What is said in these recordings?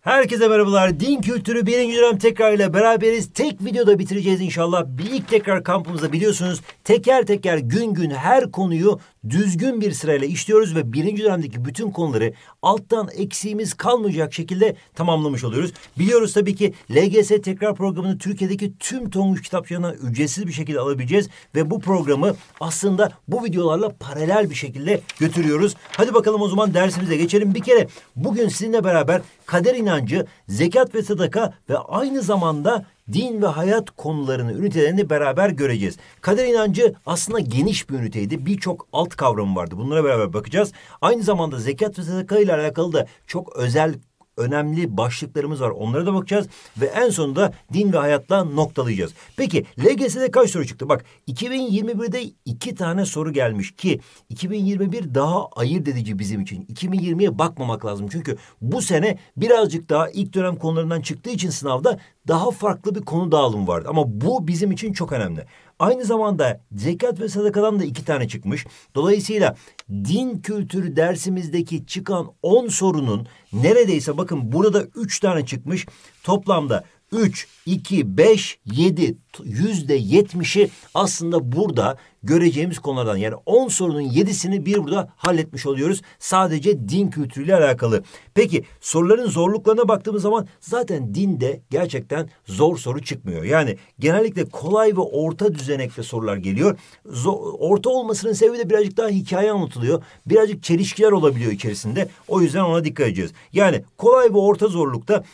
Herkese merhabalar. Din kültürü birinci dönem ile beraberiz. Tek videoda bitireceğiz inşallah. Bir ilk tekrar kampımızda biliyorsunuz teker teker gün gün her konuyu düzgün bir sırayla işliyoruz ve birinci dönemdeki bütün konuları alttan eksiğimiz kalmayacak şekilde tamamlamış oluyoruz. Biliyoruz tabii ki LGS tekrar programını Türkiye'deki tüm Tonguç kitapçılarından ücretsiz bir şekilde alabileceğiz ve bu programı aslında bu videolarla paralel bir şekilde götürüyoruz. Hadi bakalım o zaman dersimize geçelim. Bir kere bugün sizinle beraber kader inancı, zekat ve sadaka ve aynı zamanda din ve hayat konularını, ünitelerini beraber göreceğiz. Kader inancı aslında geniş bir üniteydi. Birçok alt kavramı vardı. Bunlara beraber bakacağız. Aynı zamanda zekat ve sadaka ile alakalı da çok özel önemli başlıklarımız var. Onlara da bakacağız ve en sonunda din ve hayatla noktalayacağız. Peki LGS'de kaç soru çıktı? Bak 2021'de iki tane soru gelmiş ki 2021 daha ayırt edici bizim için. 2020'ye bakmamak lazım. Çünkü bu sene birazcık daha ilk dönem konularından çıktığı için sınavda daha farklı bir konu dağılımı vardı. Ama bu bizim için çok önemli. Aynı zamanda zekat ve sadakadan da iki tane çıkmış. Dolayısıyla din kültürü dersimizdeki çıkan on sorunun neredeyse bakın burada üç tane çıkmış. Toplamda 3, 2, 5, 7, yüzde yetmişi aslında burada göreceğimiz konulardan yani on sorunun yedisini bir burada halletmiş oluyoruz. Sadece din kültürüyle alakalı. Peki soruların zorluklarına baktığımız zaman zaten dinde gerçekten zor soru çıkmıyor. Yani genellikle kolay ve orta düzenekte sorular geliyor. Zor, orta olmasının sebebi de birazcık daha hikaye anlatılıyor. Birazcık çelişkiler olabiliyor içerisinde. O yüzden ona dikkat edeceğiz. Yani kolay ve orta zorlukta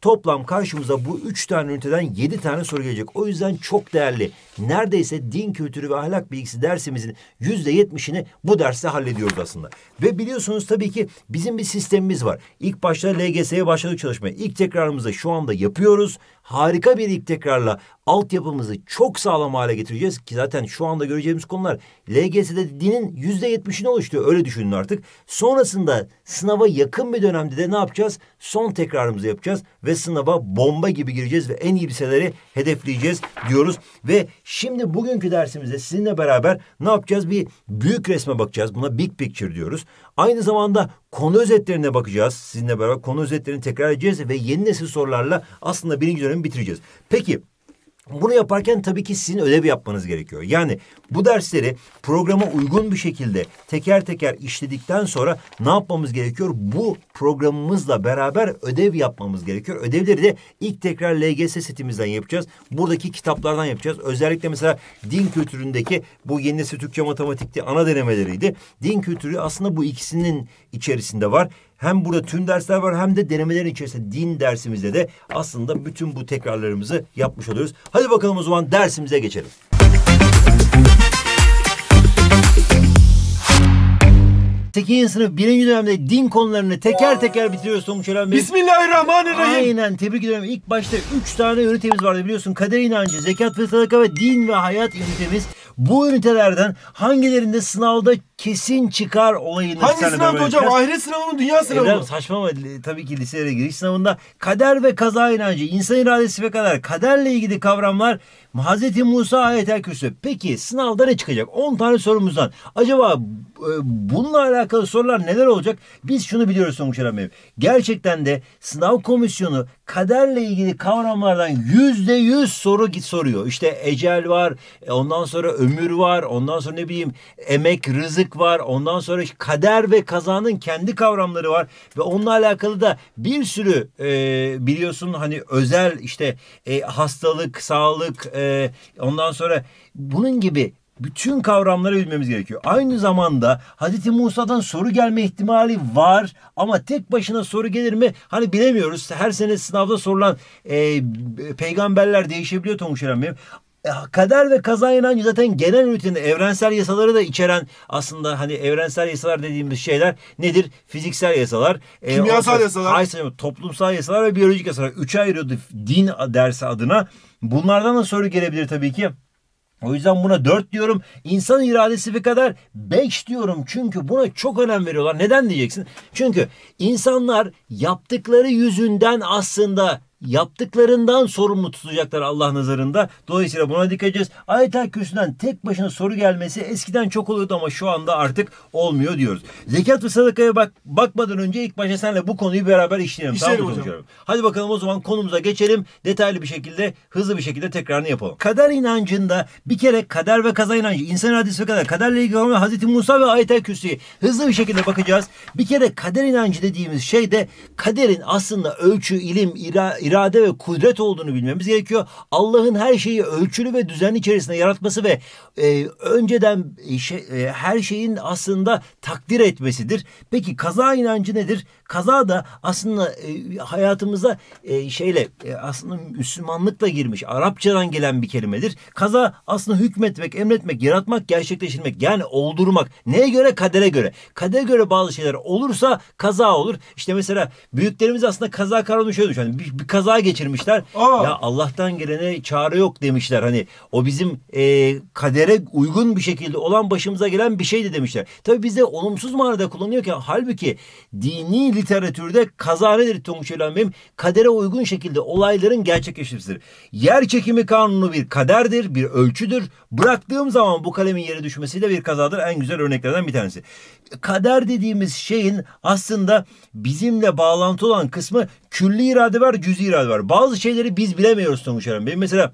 toplam karşımıza bu üç tane üniteden yedi tane soru gelecek. O yüzden çok değerli. Neredeyse din kültürü ve ahlak bir bilgisi dersimizin yüzde yetmişini bu derste hallediyoruz aslında. Ve biliyorsunuz tabii ki bizim bir sistemimiz var. İlk başta LGS'ye başladık çalışmaya. İlk tekrarımızı şu anda yapıyoruz harika bir ilk tekrarla altyapımızı çok sağlam hale getireceğiz ki zaten şu anda göreceğimiz konular LGS'de dinin yüzde yetmişini oluşturuyor. Öyle düşünün artık. Sonrasında sınava yakın bir dönemde de ne yapacağız? Son tekrarımızı yapacağız ve sınava bomba gibi gireceğiz ve en iyi liseleri hedefleyeceğiz diyoruz. Ve şimdi bugünkü dersimizde sizinle beraber ne yapacağız? Bir büyük resme bakacağız. Buna big picture diyoruz. Aynı zamanda konu özetlerine bakacağız. Sizinle beraber konu özetlerini tekrar edeceğiz ve yeni nesil sorularla aslında birinci dönemi bitireceğiz. Peki bunu yaparken tabii ki sizin ödev yapmanız gerekiyor. Yani bu dersleri programa uygun bir şekilde teker teker işledikten sonra ne yapmamız gerekiyor? Bu programımızla beraber ödev yapmamız gerekiyor. Ödevleri de ilk tekrar LGS setimizden yapacağız. Buradaki kitaplardan yapacağız. Özellikle mesela din kültüründeki bu yeni nesil Türkçe matematikti ana denemeleriydi. Din kültürü aslında bu ikisinin içerisinde var hem burada tüm dersler var hem de denemelerin içerisinde din dersimizde de aslında bütün bu tekrarlarımızı yapmış oluyoruz. Hadi bakalım o zaman dersimize geçelim. Tekin sınıf birinci dönemde din konularını teker teker bitiriyoruz Sonuç Eren Bey. Bismillahirrahmanirrahim. Aynen tebrik ediyorum. İlk başta üç tane ünitemiz vardı biliyorsun. Kader inancı, zekat ve sadaka ve din ve hayat ünitemiz. Bu ünitelerden hangilerinde sınavda kesin çıkar olayını. Hangi sınavda hocam? Biraz... Ahiret sınavı mı? Dünya sınavı mı? Saçma ama e, tabii ki liseye giriş sınavında kader ve kaza inancı, insan iradesi ve kader, kaderle ilgili kavramlar Hz. Musa ayetel kürsü. Peki sınavda ne çıkacak? 10 tane sorumuzdan. Acaba e, bununla alakalı sorular neler olacak? Biz şunu biliyoruz Sonuç Eren Gerçekten de sınav komisyonu kaderle ilgili kavramlardan yüzde yüz soru git soruyor. İşte ecel var, e, ondan sonra ömür var, ondan sonra ne bileyim emek, rızık, mantık var. Ondan sonra kader ve kazanın kendi kavramları var ve onunla alakalı da bir sürü e, biliyorsun hani özel işte e, hastalık, sağlık, e, ondan sonra bunun gibi bütün kavramları bilmemiz gerekiyor. Aynı zamanda Hz. Musa'dan soru gelme ihtimali var ama tek başına soru gelir mi? Hani bilemiyoruz. Her sene sınavda sorulan e, peygamberler değişebiliyor Tonguç Eren benim. E, kader ve kaza inancı zaten genel üretilen evrensel yasaları da içeren aslında hani evrensel yasalar dediğimiz şeyler nedir? Fiziksel yasalar. E, Kimyasal e, yasalar. Hayır sayıyorum, toplumsal yasalar ve biyolojik yasalar. Üçe ayırıyordu din dersi adına. Bunlardan da soru gelebilir tabii ki. O yüzden buna 4 diyorum. İnsan iradesi bir kadar 5 diyorum. Çünkü buna çok önem veriyorlar. Neden diyeceksin? Çünkü insanlar yaptıkları yüzünden aslında yaptıklarından sorumlu tutacaklar Allah nazarında. Dolayısıyla buna dikkat edeceğiz. Ayetel kürsüden tek başına soru gelmesi eskiden çok oluyordu ama şu anda artık olmuyor diyoruz. Zekat ve sadakaya bak, bakmadan önce ilk başta senle bu konuyu beraber işleyelim. İşleyelim tamam, hocam. Hadi bakalım o zaman konumuza geçelim. Detaylı bir şekilde hızlı bir şekilde tekrarını yapalım. Kader inancında bir kere kader ve kaza inancı insan hadisi ve kadar kaderle ilgili olan Hazreti Musa ve Ayetel kürsüye hızlı bir şekilde bakacağız. Bir kere kader inancı dediğimiz şey de kaderin aslında ölçü, ilim, ira, irade ve kudret olduğunu bilmemiz gerekiyor. Allah'ın her şeyi ölçülü ve düzen içerisinde yaratması ve e, önceden e, şey, e, her şeyin aslında takdir etmesidir. Peki kaza inancı nedir? Kaza da aslında e, hayatımıza e, şeyle e, aslında Müslümanlıkla girmiş, Arapçadan gelen bir kelimedir. Kaza aslında hükmetmek, emretmek, yaratmak, gerçekleştirmek yani oldurmak. Neye göre? Kadere göre. Kadere göre bazı şeyler olursa kaza olur. İşte mesela büyüklerimiz aslında kaza kavramını şöyle düşünüyor. bir, bir kaza geçirmişler. Aa. Ya Allah'tan gelene çare yok demişler. Hani o bizim e, kadere uygun bir şekilde olan başımıza gelen bir şeydi demişler. Tabii bizde olumsuz manada kullanıyorken halbuki dini literatürde kaza nedir Tonguç Eylem Kadere uygun şekilde olayların gerçekleşmesidir. Yer çekimi kanunu bir kaderdir, bir ölçüdür. Bıraktığım zaman bu kalemin yere düşmesi de bir kazadır. En güzel örneklerden bir tanesi. Kader dediğimiz şeyin aslında bizimle bağlantı olan kısmı külli irade var, cüz irade var. Bazı şeyleri biz bilemiyoruz Tonguç Eren Bey. Mesela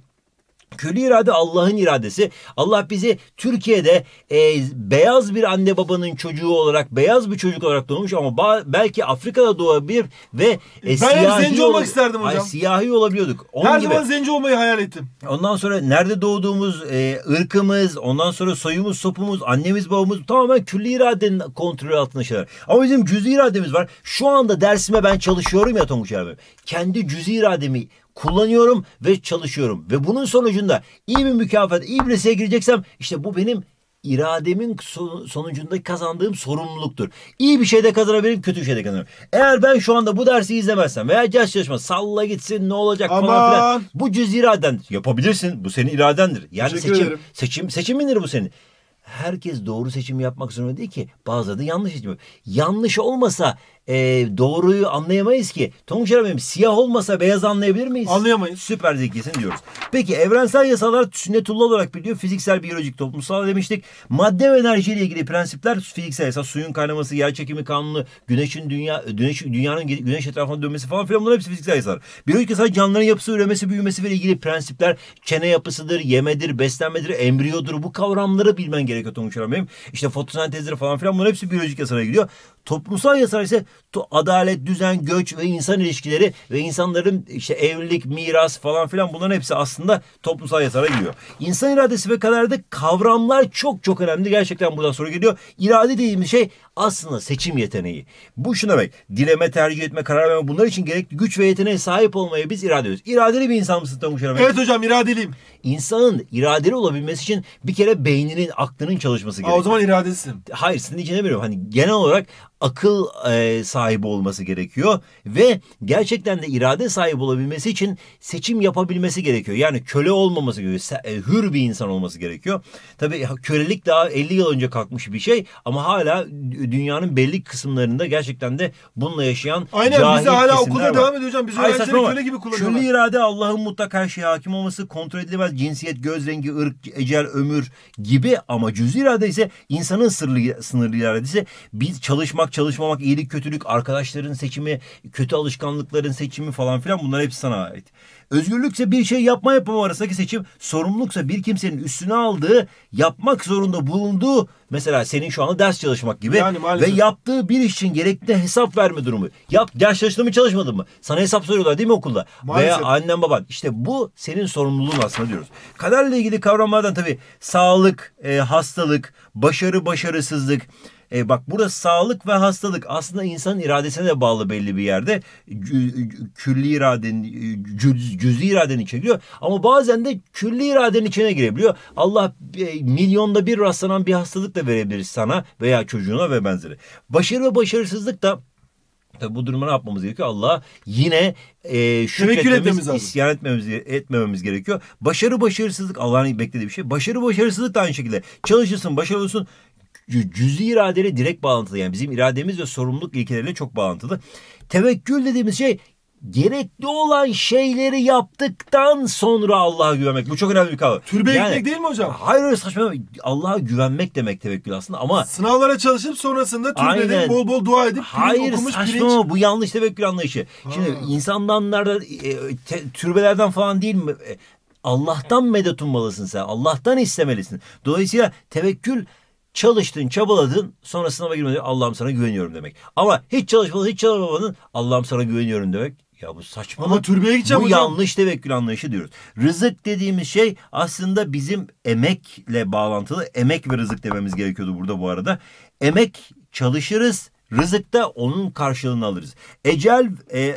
Külli irade Allah'ın iradesi. Allah bizi Türkiye'de e, beyaz bir anne babanın çocuğu olarak, beyaz bir çocuk olarak doğmuş ama belki Afrika'da doğabilir ve e, siyahi ben zenci olmak isterdim hocam. Ay, siyahi olabiliyorduk. Onun Her gibi. zaman zenci olmayı hayal ettim. Ondan sonra nerede doğduğumuz, e, ırkımız, ondan sonra soyumuz, sopumuz, annemiz, babamız tamamen külli iradenin kontrolü altında şeyler. Ama bizim cüz irademiz var. Şu anda dersime ben çalışıyorum ya Tonguç abi. Kendi cüz irademi kullanıyorum ve çalışıyorum. Ve bunun sonucunda iyi bir mükafat, iyi bir liseye gireceksem işte bu benim irademin sonucunda kazandığım sorumluluktur. İyi bir şey de kazanabilirim, kötü bir şey de kazanabilirim. Eğer ben şu anda bu dersi izlemezsem veya ders çalışma salla gitsin ne olacak Aman. falan filan. Bu cüz iraden. Yapabilirsin. Bu senin iradendir. Yani Teşekkür seçim, seçim, seçimindir bu senin. Herkes doğru seçim yapmak zorunda değil ki. Bazıları da yanlış seçim. Yanlış olmasa e, doğruyu anlayamayız ki. Tonguç Erabeyim siyah olmasa beyaz anlayabilir miyiz? Anlayamayız. Süper zekisin diyoruz. Peki evrensel yasalar sünnetullah olarak biliyor. Fiziksel, biyolojik, toplumsal demiştik. Madde ve enerji ilgili prensipler fiziksel yasa, suyun kaynaması, yer çekimi kanunu, güneşin dünya güneş, dünyanın güneş etrafında dönmesi falan filan bunlar hepsi fiziksel yasalar. Biyolojik yasalar canlıların yapısı, üremesi, büyümesi ve ilgili prensipler çene yapısıdır, yemedir, beslenmedir, embriyodur. Bu kavramları bilmen gerekiyor Tonguç Erabeyim. İşte fotosentezdir falan filan bunlar hepsi biyolojik yasalara gidiyor. Toplumsal yasalar ise adalet, düzen, göç ve insan ilişkileri ve insanların işte evlilik, miras falan filan bunların hepsi aslında toplumsal yatara giriyor. İnsan iradesi ve kaderde kavramlar çok çok önemli. Gerçekten buradan soru geliyor. İrade dediğimiz şey aslında seçim yeteneği. Bu şu demek. Dileme, tercih etme, karar verme bunlar için gerekli güç ve yeteneğe sahip olmaya biz irade ediyoruz. İradeli bir insan mısın Tonguç Aramak? Evet hocam iradeliyim. İnsanın iradeli olabilmesi için bir kere beyninin, aklının çalışması gerekiyor. o zaman iradesin Hayır sizin ne veriyorum. Hani genel olarak akıl e, sahibi sahibi olması gerekiyor ve gerçekten de irade sahibi olabilmesi için seçim yapabilmesi gerekiyor. Yani köle olmaması gerekiyor. E, hür bir insan olması gerekiyor. Tabii kölelik daha 50 yıl önce kalkmış bir şey ama hala dünyanın belli kısımlarında gerçekten de bununla yaşayan Aynen cahil bize hala okulda var. devam ediyor hocam. Biz öğrencileri köle gibi kullanıyorlar. Köle irade Allah'ın mutlak her şeye hakim olması, kontrol edilemez cinsiyet, göz rengi, ırk, ecel, ömür gibi ama cüz irade ise insanın sınırlı, sınırlı iradesi. Biz çalışmak, çalışmamak, iyilik, kötülük, arkadaşların seçimi, kötü alışkanlıkların seçimi falan filan bunlar hepsi sana ait. Özgürlükse bir şey yapma yapmama arasındaki seçim, sorumluluksa bir kimsenin üstüne aldığı, yapmak zorunda bulunduğu mesela senin şu anda ders çalışmak gibi yani ve yaptığı bir iş için gerekli hesap verme durumu. Yap ders çalıştın mı çalışmadın mı? Sana hesap soruyorlar değil mi okulda? Maalesef. Veya annen baban. İşte bu senin sorumluluğun aslında diyoruz. Kaderle ilgili kavramlardan tabii sağlık, e, hastalık, başarı, başarısızlık, e, bak burası sağlık ve hastalık aslında insanın iradesine de bağlı belli bir yerde. Külli iradenin, cüz, cüz'i iradenin içine giriyor. Ama bazen de külli iradenin içine girebiliyor. Allah e, milyonda bir rastlanan bir hastalık da verebilir sana veya çocuğuna ve benzeri. Başarı ve başarısızlık da Tabi bu duruma ne yapmamız gerekiyor? Allah yine e, şükretmemiz, isyan etmemiz, etmememiz gerekiyor. Başarı başarısızlık Allah'ın beklediği bir şey. Başarı başarısızlık da aynı şekilde. Çalışırsın, başarılısın cüz'i iradeyle direkt bağlantılı. Yani bizim irademiz ve sorumluluk ilkeleriyle çok bağlantılı. Tevekkül dediğimiz şey gerekli olan şeyleri yaptıktan sonra Allah'a güvenmek. Bu çok önemli bir kavram. Türbeye yani, gitmek değil mi hocam? Hayır öyle saçma. Allah'a güvenmek demek tevekkül aslında ama. Sınavlara çalışıp sonrasında türbede bol bol dua edip Hayır okumuş saçma pirinç. bu yanlış tevekkül anlayışı. Ha. Şimdi insanlardan e, türbelerden falan değil mi? E, Allah'tan medet ummalısın sen. Allah'tan istemelisin. Dolayısıyla tevekkül Çalıştın, çabaladın, sonra sınava girmeden Allah'ım sana güveniyorum demek. Ama hiç çalışmadın, hiç çabalamadın, Allah'ım sana güveniyorum demek. Ya bu saçma. Ama türbeye gideceğim Bu hocam. yanlış tevekkül anlayışı diyoruz. Rızık dediğimiz şey aslında bizim emekle bağlantılı. Emek ve rızık dememiz gerekiyordu burada bu arada. Emek çalışırız, rızık da onun karşılığını alırız. Ecel e,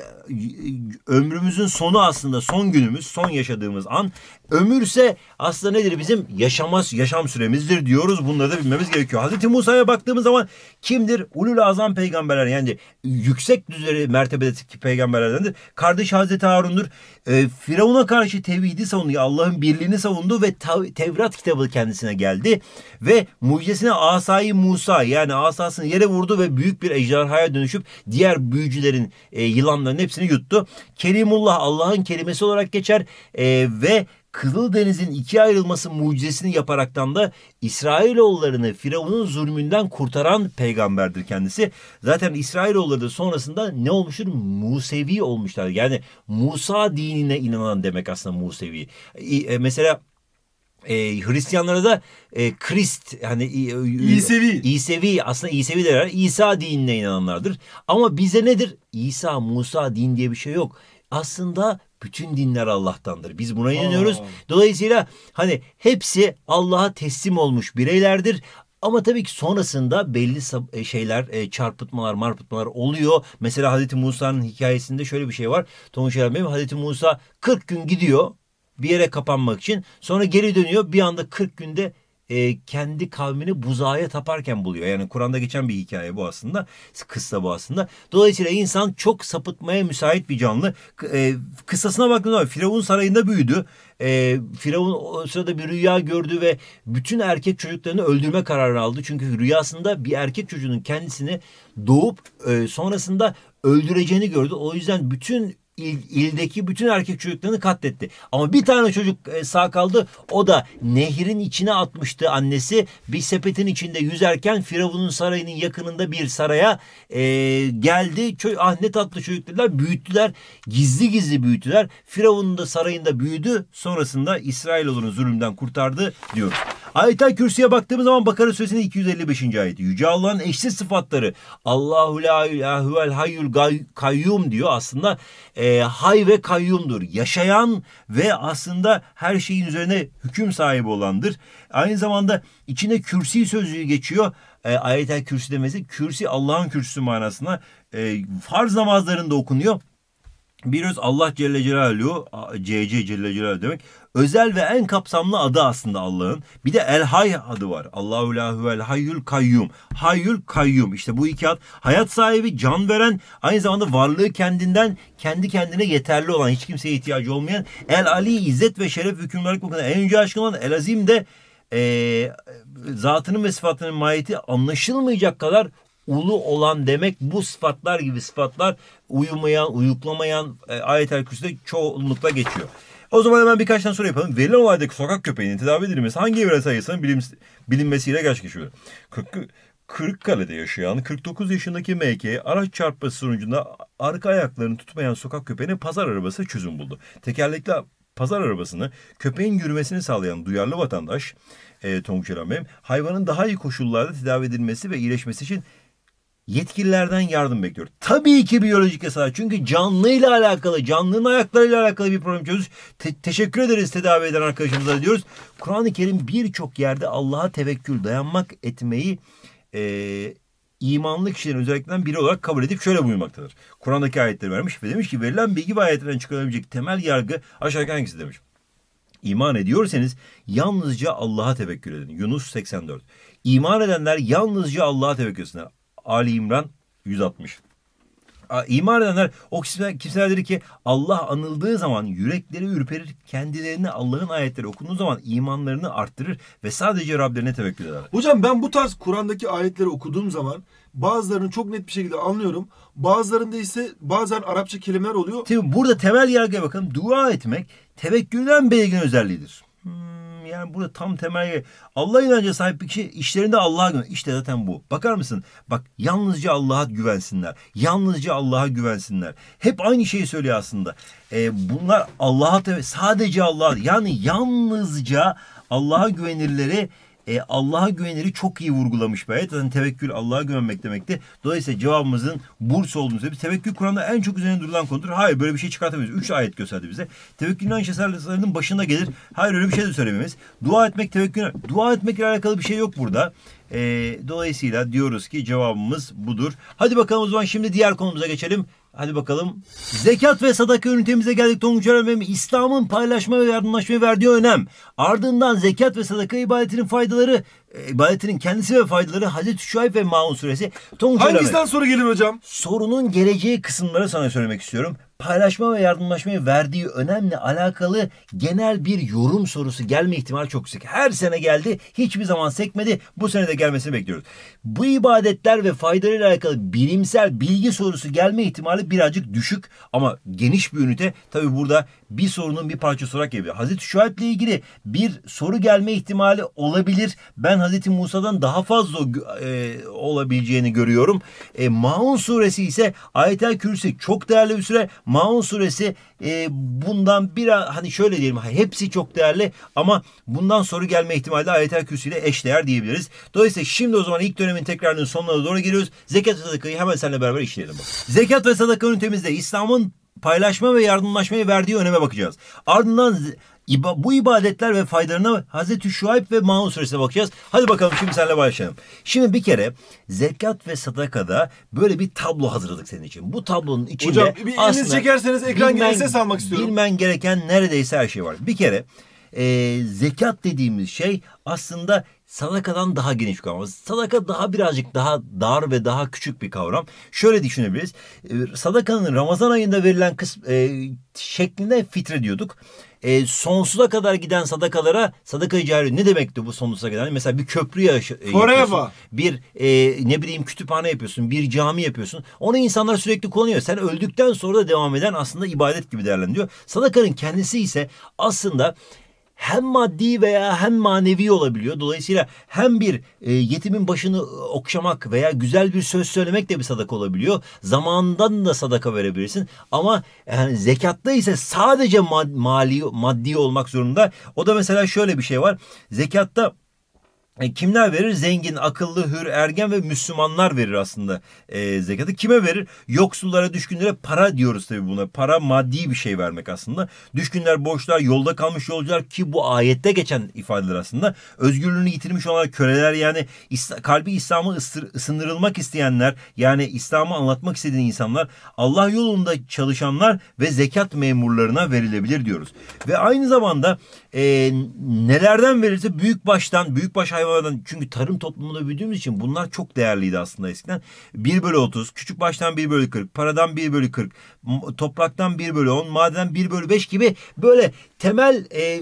ömrümüzün sonu aslında son günümüz, son yaşadığımız an. Ömürse aslında nedir bizim? yaşamaz yaşam süremizdir diyoruz. Bunları da bilmemiz gerekiyor. Hazreti Musa'ya baktığımız zaman kimdir? Ulul Azam peygamberler yani yüksek düzeyli mertebedeki peygamberlerdendir. Kardeş Hazreti Harun'dur. E, Firavun'a karşı tevhidi savunuyor. Allah'ın birliğini savundu ve Tevrat kitabı kendisine geldi. Ve mucizesine Asayi Musa yani asasını yere vurdu ve büyük bir ejderhaya dönüşüp diğer büyücülerin e, yılanların hepsini yuttu. Kerimullah Allah'ın kelimesi olarak geçer e, ve Kızıldeniz'in ikiye ayrılması mucizesini yaparaktan da İsrailoğullarını Firavun'un zulmünden kurtaran peygamberdir kendisi. Zaten İsrailoğulları da sonrasında ne olmuştur? Musevi olmuşlar. Yani Musa dinine inanan demek aslında Musevi. E, mesela e, Hristiyanlara da e, Krist yani e, İsevi. İsevi aslında İsevi derler. İsa dinine inananlardır. Ama bize nedir? İsa, Musa din diye bir şey yok. Aslında bütün dinler Allah'tandır. Biz buna inanıyoruz. Dolayısıyla hani hepsi Allah'a teslim olmuş bireylerdir. Ama tabii ki sonrasında belli e, şeyler, e, çarpıtmalar, marpıtmalar oluyor. Mesela Hazreti Musa'nın hikayesinde şöyle bir şey var. Tonguç Bey'im Hazreti Musa 40 gün gidiyor bir yere kapanmak için. Sonra geri dönüyor. Bir anda 40 günde e, kendi kavmini buzağa taparken buluyor. Yani Kur'an'da geçen bir hikaye bu aslında. Kıssa bu aslında. Dolayısıyla insan çok sapıtmaya müsait bir canlı. E, kıssasına baktığınız Firavun sarayında büyüdü. E, Firavun o sırada bir rüya gördü ve bütün erkek çocuklarını öldürme kararı aldı. Çünkü rüyasında bir erkek çocuğunun kendisini doğup e, sonrasında öldüreceğini gördü. O yüzden bütün il, ildeki bütün erkek çocuklarını katletti. Ama bir tane çocuk e, sağ kaldı. O da nehrin içine atmıştı annesi. Bir sepetin içinde yüzerken Firavun'un sarayının yakınında bir saraya e, geldi. Ço ah ne tatlı çocuklar! Büyüttüler. Gizli gizli büyüttüler. Firavun'un da sarayında büyüdü. Sonrasında İsrailoğlu'nu zulümden kurtardı diyoruz. Ayet-i Kürsi'ye baktığımız zaman Bakara Suresi'nin 255. ayeti. Yüce Allah'ın eşsiz sıfatları. Allahu la ilahuvel hayyul kayyum diyor. Aslında e, hay ve kayyumdur. Yaşayan ve aslında her şeyin üzerine hüküm sahibi olandır. Aynı zamanda içine kürsi sözcüğü geçiyor. E, Ayet-i Kürsi demesi kürsi Allah'ın kürsüsü manasına. E, farz namazlarında okunuyor. Biliyoruz Allah Celle Celaluhu, CC Celle Celaluhu demek. Özel ve en kapsamlı adı aslında Allah'ın. Bir de El Hay adı var. Allahu Lahu El Hayyul Kayyum. Hayyul Kayyum. İşte bu iki ad hayat sahibi, can veren, aynı zamanda varlığı kendinden, kendi kendine yeterli olan, hiç kimseye ihtiyacı olmayan El Ali İzzet ve Şeref hükümdarlık bakımından en yüce aşkın olan El Azim de e, zatının ve sıfatının mahiyeti anlaşılmayacak kadar ulu olan demek bu sıfatlar gibi sıfatlar uyumayan, uyuklamayan e, ayet-el kürsüde çoğunlukla geçiyor. O zaman hemen birkaç tane soru yapalım. Verilen olaydaki sokak köpeğinin tedavi edilmesi hangi evre sayısının bilim, bilinmesiyle gerçekleşiyor? 40, kalede yaşayan 49 yaşındaki MK araç çarpması sonucunda arka ayaklarını tutmayan sokak köpeğinin pazar arabası çözüm buldu. Tekerlekli pazar arabasını köpeğin yürümesini sağlayan duyarlı vatandaş e, Tonguç Ramem hayvanın daha iyi koşullarda tedavi edilmesi ve iyileşmesi için yetkililerden yardım bekliyor. Tabii ki biyolojik yasalar. Çünkü canlıyla alakalı, canlının ayaklarıyla alakalı bir problem çözüyoruz. Te- teşekkür ederiz tedavi eden arkadaşımıza diyoruz. Kur'an-ı Kerim birçok yerde Allah'a tevekkül, dayanmak etmeyi e, imanlı kişilerin özelliklerinden biri olarak kabul edip şöyle buyurmaktadır. Kur'an'daki ayetleri vermiş ve demiş ki verilen bilgi ve ayetlerden çıkarabilecek temel yargı aşağıdaki hangisi demiş. İman ediyorsanız yalnızca Allah'a tevekkül edin. Yunus 84. İman edenler yalnızca Allah'a tevekkül etsinler. Ali İmran 160. İman edenler o kimseler dedi ki Allah anıldığı zaman yürekleri ürperir kendilerini Allah'ın ayetleri okunduğu zaman imanlarını arttırır ve sadece Rablerine tevekkül eder. Hocam ben bu tarz Kur'an'daki ayetleri okuduğum zaman bazılarını çok net bir şekilde anlıyorum. Bazılarında ise bazen Arapça kelimeler oluyor. Tabii burada temel yargıya bakalım. Dua etmek tevekkülden belirgin özelliğidir hocam yani burada tam temel Allah inancı sahip bir kişi işlerinde Allah'a güven. İşte zaten bu. Bakar mısın? Bak yalnızca Allah'a güvensinler. Yalnızca Allah'a güvensinler. Hep aynı şeyi söylüyor aslında. E, bunlar Allah'a sadece Allah'a yani yalnızca Allah'a güvenirleri e, Allah'a güveniri çok iyi vurgulamış bir ayet. Zaten tevekkül Allah'a güvenmek demekti. Dolayısıyla cevabımızın burs olduğunu söyledi. Tevekkül Kur'an'da en çok üzerine durulan konudur. Hayır böyle bir şey çıkartamayız. Üç ayet gösterdi bize. Tevekkülün aynı şeserlerinin başında gelir. Hayır öyle bir şey de söylememiz. Dua etmek tevekkül. Dua etmekle alakalı bir şey yok burada. E, dolayısıyla diyoruz ki cevabımız budur. Hadi bakalım o zaman şimdi diğer konumuza geçelim. Hadi bakalım. Zekat ve sadaka ünitemize geldik Tonguç Öğrenmem. İslam'ın paylaşma ve yardımlaşmaya verdiği önem. Ardından zekat ve sadaka ibadetinin faydaları e, ibadetinin kendisi ve faydaları Hazreti Şuayb ve Maun suresi. Tonguç Hangisinden Alame. soru gelir hocam? Sorunun geleceği kısımları sana söylemek istiyorum. Paylaşma ve yardımlaşmayı verdiği önemli alakalı genel bir yorum sorusu gelme ihtimali çok yüksek. Her sene geldi, hiçbir zaman sekmedi. Bu sene de gelmesini bekliyoruz. Bu ibadetler ve faydalarıyla alakalı bilimsel bilgi sorusu gelme ihtimali birazcık düşük ama geniş bir ünite. Tabi burada bir sorunun bir parçası olarak geliyor. Hazreti Şuayb ilgili bir soru gelme ihtimali olabilir. Ben Hazreti Musa'dan daha fazla e, olabileceğini görüyorum. E, Maun suresi ise Ayetel Kürsi çok değerli bir süre. Maun suresi e, bundan bir hani şöyle diyelim hepsi çok değerli ama bundan soru gelme ihtimali Ayetel Kürsi ile eşdeğer diyebiliriz. Dolayısıyla şimdi o zaman ilk dönemin tekrarının sonuna doğru giriyoruz. Zekat ve sadakayı hemen seninle beraber işleyelim. Zekat ve sadaka ünitemizde İslam'ın paylaşma ve yardımlaşmayı verdiği öneme bakacağız. Ardından bu ibadetler ve faydalarına Hazreti Şuayb ve Maun suresine bakacağız. Hadi bakalım şimdi seninle başlayalım. Şimdi bir kere zekat ve sadakada böyle bir tablo hazırladık senin için. Bu tablonun içinde Hocam, bir aslında çekerseniz ekran bilmen, ses almak istiyorum. Bilmen gereken neredeyse her şey var. Bir kere e, zekat dediğimiz şey aslında sadakadan daha geniş bir kavram. Sadaka daha birazcık daha dar ve daha küçük bir kavram. Şöyle düşünebiliriz. Sadakanın Ramazan ayında verilen kısm, e, şeklinde fitre diyorduk. E, sonsuza kadar giden sadakalara sadaka cari ne demekti bu sonsuza kadar? Hani mesela bir köprü yaş- e, yapıyorsun. Bir e, ne bileyim kütüphane yapıyorsun. Bir cami yapıyorsun. Onu insanlar sürekli kullanıyor. Sen öldükten sonra da devam eden aslında ibadet gibi değerlendiriyor. Sadakanın kendisi ise aslında hem maddi veya hem manevi olabiliyor. Dolayısıyla hem bir e, yetimin başını e, okşamak veya güzel bir söz söylemek de bir sadaka olabiliyor. Zamandan da sadaka verebilirsin. Ama yani e, zekatta ise sadece mad mali maddi olmak zorunda. O da mesela şöyle bir şey var. Zekatta e, kimler verir? Zengin, akıllı, hür, ergen ve Müslümanlar verir aslında e, zekatı. Kime verir? Yoksullara, düşkünlere para diyoruz tabii buna. Para maddi bir şey vermek aslında. Düşkünler, borçlar, yolda kalmış yolcular ki bu ayette geçen ifadeler aslında. Özgürlüğünü yitirmiş olan köleler yani is kalbi İslam'a ısındırılmak isteyenler yani İslam'ı anlatmak istediğin insanlar Allah yolunda çalışanlar ve zekat memurlarına verilebilir diyoruz. Ve aynı zamanda e, nelerden verirse büyük baştan, büyük baş hayvanlardan çünkü tarım toplumunda büyüdüğümüz için bunlar çok değerliydi aslında eskiden. 1 bölü 30, küçük baştan 1 bölü 40, paradan 1 bölü 40, topraktan 1 bölü 10, madenden 1 bölü 5 gibi böyle temel e,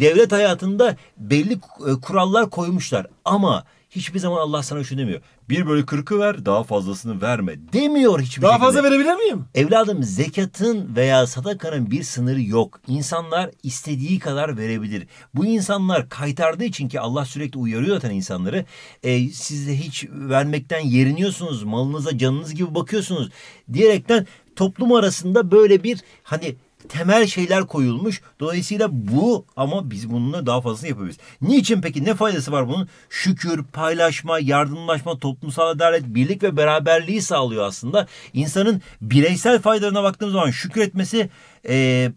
devlet hayatında belli e, kurallar koymuşlar. Ama Hiçbir zaman Allah sana şu demiyor. bir bölü kırkı ver daha fazlasını verme demiyor hiçbir Daha şekilde. fazla verebilir miyim? Evladım zekatın veya sadakanın bir sınırı yok. İnsanlar istediği kadar verebilir. Bu insanlar kaytardığı için ki Allah sürekli uyarıyor zaten insanları. E, siz de hiç vermekten yeriniyorsunuz. Malınıza canınız gibi bakıyorsunuz. Diyerekten toplum arasında böyle bir hani temel şeyler koyulmuş. Dolayısıyla bu ama biz bununla daha fazlasını yapabiliriz. Niçin peki ne faydası var bunun? Şükür, paylaşma, yardımlaşma, toplumsal adalet, birlik ve beraberliği sağlıyor aslında. İnsanın bireysel faydalarına baktığımız zaman şükretmesi e,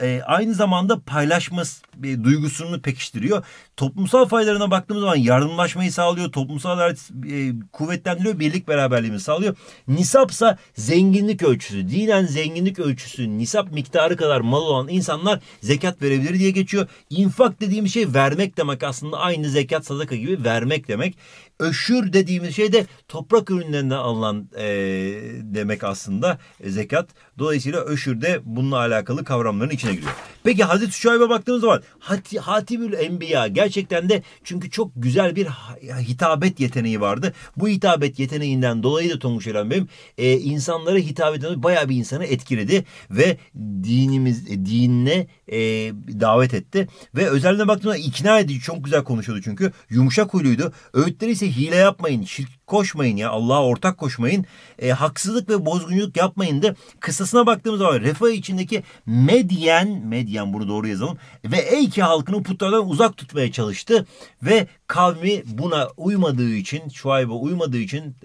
e, aynı zamanda paylaşma e, duygusunu pekiştiriyor. Toplumsal faydalarına baktığımız zaman yardımlaşmayı sağlıyor. Toplumsal adalet e, kuvvetlendiriyor. Birlik beraberliğini sağlıyor. Nisapsa zenginlik ölçüsü. Dinen zenginlik ölçüsü nisap miktarı kadar mal olan insanlar zekat verebilir diye geçiyor. İnfak dediğimiz şey vermek demek aslında aynı zekat sadaka gibi vermek demek. Öşür dediğimiz şey de toprak ürünlerinden alınan e, demek aslında e, zekat. Dolayısıyla öşür de bununla alakalı kavramların içine giriyor. Peki Hazreti Şuayb'a baktığımız zaman Hatibül Enbiya gerçekten gerçekten de çünkü çok güzel bir hitabet yeteneği vardı. Bu hitabet yeteneğinden dolayı da Tonguç Eren Bey'im e, insanlara hitap eden bayağı bir insanı etkiledi ve dinimiz e, dinine e, davet etti ve özellikle baktığımda ikna edici çok güzel konuşuyordu çünkü yumuşak huyluydu. Öğütleri ise hile yapmayın, şirk koşmayın ya Allah'a ortak koşmayın. E, haksızlık ve bozgunculuk yapmayın da kısasına baktığımız zaman refah içindeki medyen, medyen bunu doğru yazalım ve ey ki halkını putlardan uzak tutmaya çalıştı ve kavmi buna uymadığı için, Şuayb'a uymadığı için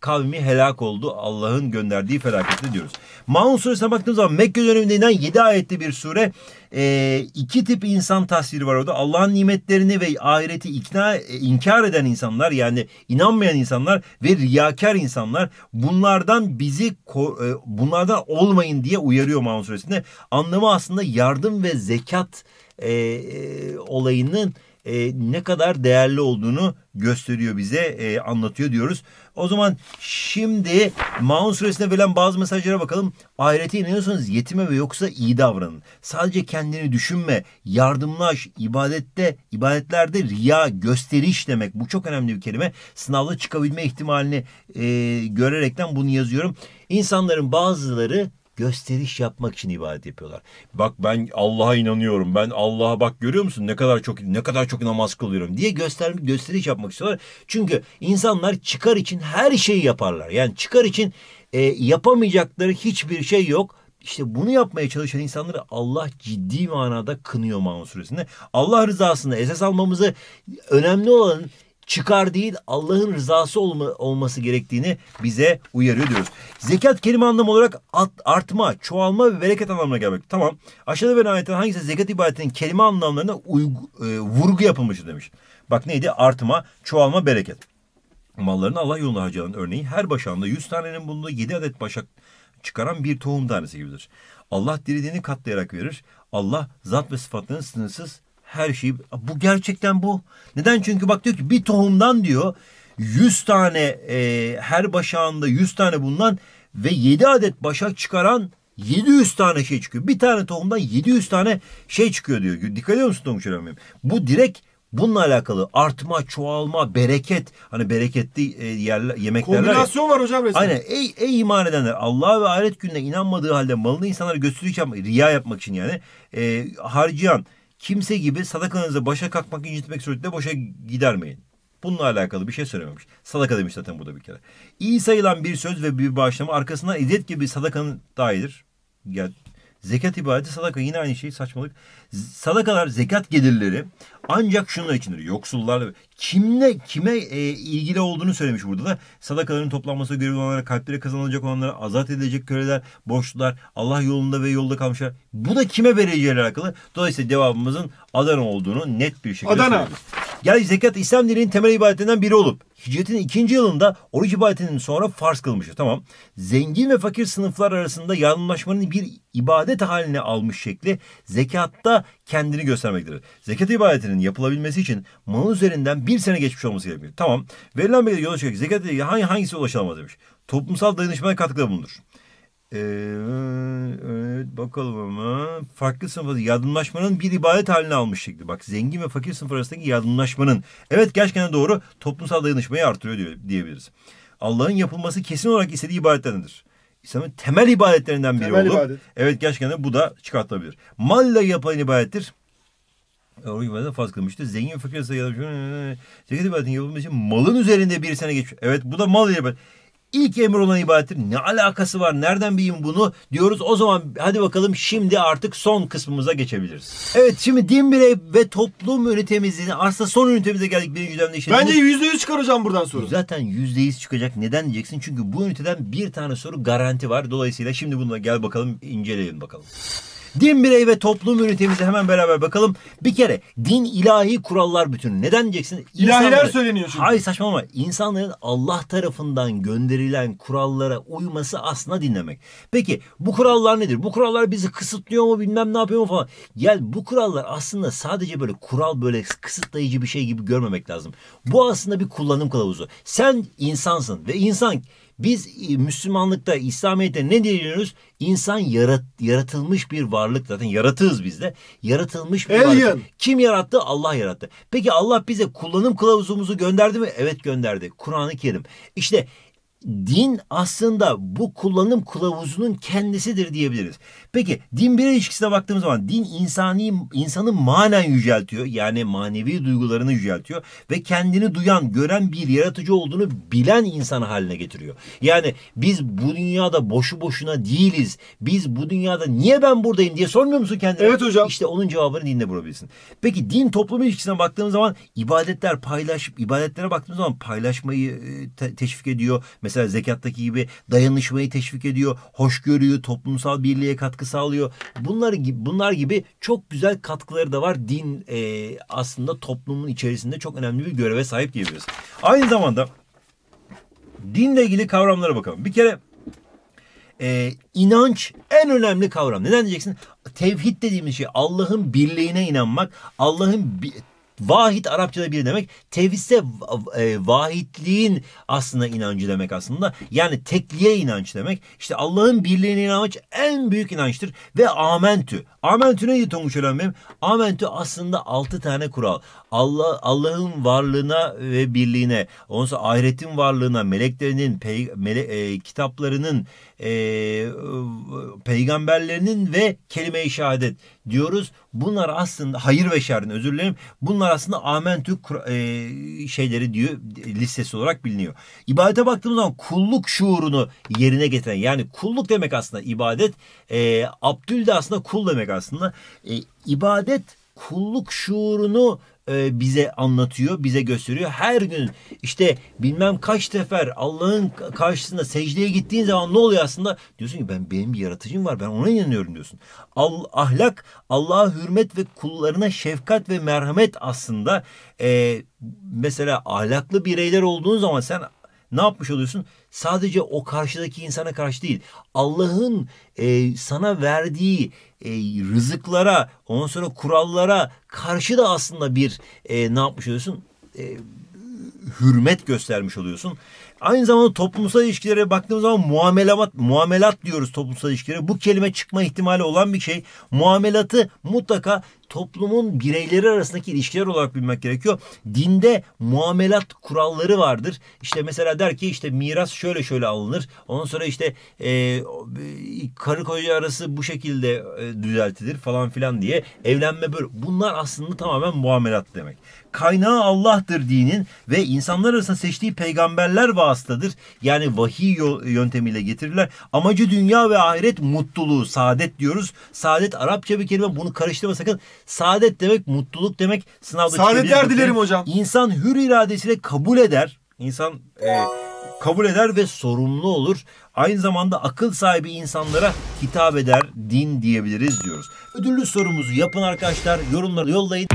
kavmi helak oldu. Allah'ın gönderdiği felakette diyoruz. Maun suresine baktığımız zaman Mekke döneminde inen 7 ayetli bir sure. E, iki tip insan tasviri var orada. Allah'ın nimetlerini ve ahireti ikna, e, inkar eden insanlar yani inanmayan insanlar ve riyakar insanlar bunlardan bizi e, bunlardan olmayın diye uyarıyor Maun suresinde. Anlamı aslında yardım ve zekat e, e, olayının e, ne kadar değerli olduğunu gösteriyor bize, e, anlatıyor diyoruz. O zaman şimdi Maun suresine verilen bazı mesajlara bakalım. Ahirete inanıyorsanız yetime ve yoksa iyi davranın. Sadece kendini düşünme, yardımlaş, ibadette, ibadetlerde riya, gösteriş demek. Bu çok önemli bir kelime. Sınavda çıkabilme ihtimalini e, görerekten bunu yazıyorum. İnsanların bazıları gösteriş yapmak için ibadet yapıyorlar. Bak ben Allah'a inanıyorum. Ben Allah'a bak görüyor musun? Ne kadar çok ne kadar çok namaz kılıyorum diye göster gösteriş yapmak istiyorlar. Çünkü insanlar çıkar için her şeyi yaparlar. Yani çıkar için e, yapamayacakları hiçbir şey yok. İşte bunu yapmaya çalışan insanları Allah ciddi manada kınıyor Maun suresinde. Allah rızasını esas almamızı önemli olan çıkar değil Allah'ın rızası olma, olması gerektiğini bize uyarıyor diyoruz. Zekat kelime anlamı olarak at, artma, çoğalma ve bereket anlamına gelmek. Tamam. Aşağıda verilen ayetten hangisi zekat ibadetinin kelime anlamlarına uygu, e, vurgu yapılmıştır demiş. Bak neydi? Artma, çoğalma, bereket. Mallarını Allah yolunda harcayan örneği her başağında 100 tanenin bulunduğu 7 adet başak çıkaran bir tohum tanesi gibidir. Allah dilediğini katlayarak verir. Allah zat ve sıfatlarının sınırsız her şeyi. Bu gerçekten bu. Neden? Çünkü bak diyor ki bir tohumdan diyor 100 tane e, her başağında 100 tane bulunan ve 7 adet başak çıkaran 700 tane şey çıkıyor. Bir tane tohumdan 700 tane şey çıkıyor diyor. Dikkat ediyor musun Tomuş Efendim? Bu direkt bununla alakalı artma, çoğalma, bereket. Hani bereketli e, yerler, yemekler. Kombinasyon var hocam resmen. Aynen. Ey, ey iman edenler Allah'a ve ahiret gününe inanmadığı halde malını insanlara gösterirken riya yapmak için yani e, harcayan kimse gibi sadakanızı başa kalkmak, incitmek suretiyle boşa gidermeyin. Bununla alakalı bir şey söylememiş. Sadaka demiş zaten burada bir kere. İyi sayılan bir söz ve bir bağışlama arkasına izzet gibi sadakanın dahidir. Gel, Zekat ibadeti sadaka yine aynı şey saçmalık. Sadakalar zekat gelirleri ancak şunun içindir. Yoksullarla kimle kime e, ilgili olduğunu söylemiş burada da. Sadakaların toplanması görevli olanlara, kalplere kazanılacak olanlara, azat edilecek köleler, borçlular, Allah yolunda ve yolda kalmışlar. Bu da kime vereceğiyle alakalı. Dolayısıyla devamımızın Adana olduğunu net bir şekilde Adana. Söylüyoruz. Yani zekat İslam dilinin temel ibadetinden biri olup Hicretin ikinci yılında oruç ibadetinin sonra farz kılmıştır. Tamam. Zengin ve fakir sınıflar arasında yardımlaşmanın bir ibadet haline almış şekli zekatta kendini göstermektedir. Zekat ibadetinin yapılabilmesi için mal üzerinden bir sene geçmiş olması gerekir. Tamam. Verilen belirli yola çıkarak zekat hangi hangisi ulaşılamaz demiş. Toplumsal dayanışmaya katkıda bulunur. Ee, evet bakalım ama farklı sınıfı yardımlaşmanın bir ibadet haline almış şekli. Bak zengin ve fakir sınıf arasındaki yardımlaşmanın evet gerçekten doğru toplumsal dayanışmayı artırıyor diyor, diyebiliriz. Allah'ın yapılması kesin olarak istediği ibadetlerindir. İslam'ın temel ibadetlerinden biri temel oldu. Ibadet. Evet gerçekten bu da çıkartılabilir. Malla yapılan ibadettir. O ibadetten farz kılmıştı. Zengin ve fakir arasında yardımlaşmanın e, zekat ibadetin yapılması için malın üzerinde bir sene geçiyor. Evet bu da mal ibadet. İlk emir olan ibadetin ne alakası var? Nereden bileyim bunu? Diyoruz o zaman hadi bakalım şimdi artık son kısmımıza geçebiliriz. Evet şimdi din birey ve toplum ünitemizliğini aslında son ünitemize geldik birinci gündemde işlediğimiz. Bence yüzde yüz çıkaracağım buradan sonra. Zaten yüzde yüz çıkacak. Neden diyeceksin? Çünkü bu üniteden bir tane soru garanti var. Dolayısıyla şimdi bununla gel bakalım inceleyelim bakalım. Din birey ve toplum ünitemize hemen beraber bakalım. Bir kere din ilahi kurallar bütünü. Neden diyeceksin? İlahiler İnsanları, söyleniyor çünkü. Hayır saçmalama. İnsanların Allah tarafından gönderilen kurallara uyması aslında dinlemek. Peki bu kurallar nedir? Bu kurallar bizi kısıtlıyor mu bilmem ne yapıyor mu falan. Gel bu kurallar aslında sadece böyle kural böyle kısıtlayıcı bir şey gibi görmemek lazım. Bu aslında bir kullanım kılavuzu. Sen insansın ve insan biz e, Müslümanlıkta, İslamiyet'te ne diyoruz? İnsan yarat, yaratılmış bir varlık zaten yaratığız biz de. Yaratılmış bir Alien. varlık. Kim yarattı? Allah yarattı. Peki Allah bize kullanım kılavuzumuzu gönderdi mi? Evet gönderdi. Kur'an-ı Kerim. İşte din aslında bu kullanım kılavuzunun kendisidir diyebiliriz. Peki din bir ilişkisine baktığımız zaman din insani insanı manen yüceltiyor. Yani manevi duygularını yüceltiyor ve kendini duyan, gören bir yaratıcı olduğunu bilen insan haline getiriyor. Yani biz bu dünyada boşu boşuna değiliz. Biz bu dünyada niye ben buradayım diye sormuyor musun kendine? Evet hocam. İşte onun cevabını dinle bulabilirsin. Peki din toplum ilişkisine baktığımız zaman ibadetler paylaşıp ibadetlere baktığımız zaman paylaşmayı e, teşvik ediyor. Mesela Mesela zekattaki gibi dayanışmayı teşvik ediyor, hoş görüyor, toplumsal birliğe katkı sağlıyor. Bunlar gibi, bunlar gibi çok güzel katkıları da var. Din e, aslında toplumun içerisinde çok önemli bir göreve sahip diyebiliriz. Aynı zamanda dinle ilgili kavramlara bakalım. Bir kere e, inanç en önemli kavram. Neden diyeceksin? Tevhid dediğimiz şey Allah'ın birliğine inanmak, Allah'ın Vahid Arapçada bir demek. Tevhidse e, vahidliğin aslında inancı demek aslında. Yani tekliğe inanç demek. İşte Allah'ın birliğine inanç en büyük inançtır. Ve amentü. Amentü neydi Tonguç öğrenmem? Amentü aslında altı tane kural. Allah Allah'ın varlığına ve birliğine, ondan sonra ahiretin varlığına, meleklerinin, pey, mele, e, kitaplarının e, peygamberlerinin ve kelime-i şehadet diyoruz. Bunlar aslında hayır ve şerrin özür dilerim. Bunlar aslında amentü e, şeyleri diyor listesi olarak biliniyor. İbadete baktığımız zaman kulluk şuurunu yerine getiren yani kulluk demek aslında ibadet. E, Abdül de aslında kul demek aslında. E, ibadet kulluk şuurunu e, bize anlatıyor, bize gösteriyor. Her gün işte bilmem kaç sefer Allah'ın karşısında secdeye gittiğin zaman ne oluyor aslında? Diyorsun ki ben benim bir yaratıcım var. Ben ona inanıyorum diyorsun. Al, ahlak Allah'a hürmet ve kullarına şefkat ve merhamet aslında e, mesela ahlaklı bireyler olduğun zaman sen ne yapmış oluyorsun? Sadece o karşıdaki insana karşı değil. Allah'ın e, sana verdiği e, rızıklara, ondan sonra kurallara karşı da aslında bir e, ne yapmış oluyorsun? E, hürmet göstermiş oluyorsun. Aynı zamanda toplumsal ilişkilere baktığımız zaman muamelat, muamelat diyoruz toplumsal ilişkilere. Bu kelime çıkma ihtimali olan bir şey. Muamelatı mutlaka toplumun bireyleri arasındaki ilişkiler olarak bilmek gerekiyor. Dinde muamelat kuralları vardır. İşte mesela der ki işte miras şöyle şöyle alınır. Ondan sonra işte e, karı koca arası bu şekilde e, düzeltilir falan filan diye. Evlenme böyle. Bunlar aslında tamamen muamelat demek. Kaynağı Allah'tır dinin ve insanlar arasında seçtiği peygamberler vasıtadır. Yani vahiy yöntemiyle getirirler. Amacı dünya ve ahiret mutluluğu, saadet diyoruz. Saadet Arapça bir kelime. Bunu karıştırma sakın. Saadet demek mutluluk demek. Sınavda Saadet der dilerim hocam. İnsan hür iradesiyle kabul eder. İnsan e, kabul eder ve sorumlu olur. Aynı zamanda akıl sahibi insanlara hitap eder din diyebiliriz diyoruz. Ödüllü sorumuzu yapın arkadaşlar. Yorumları yollayın.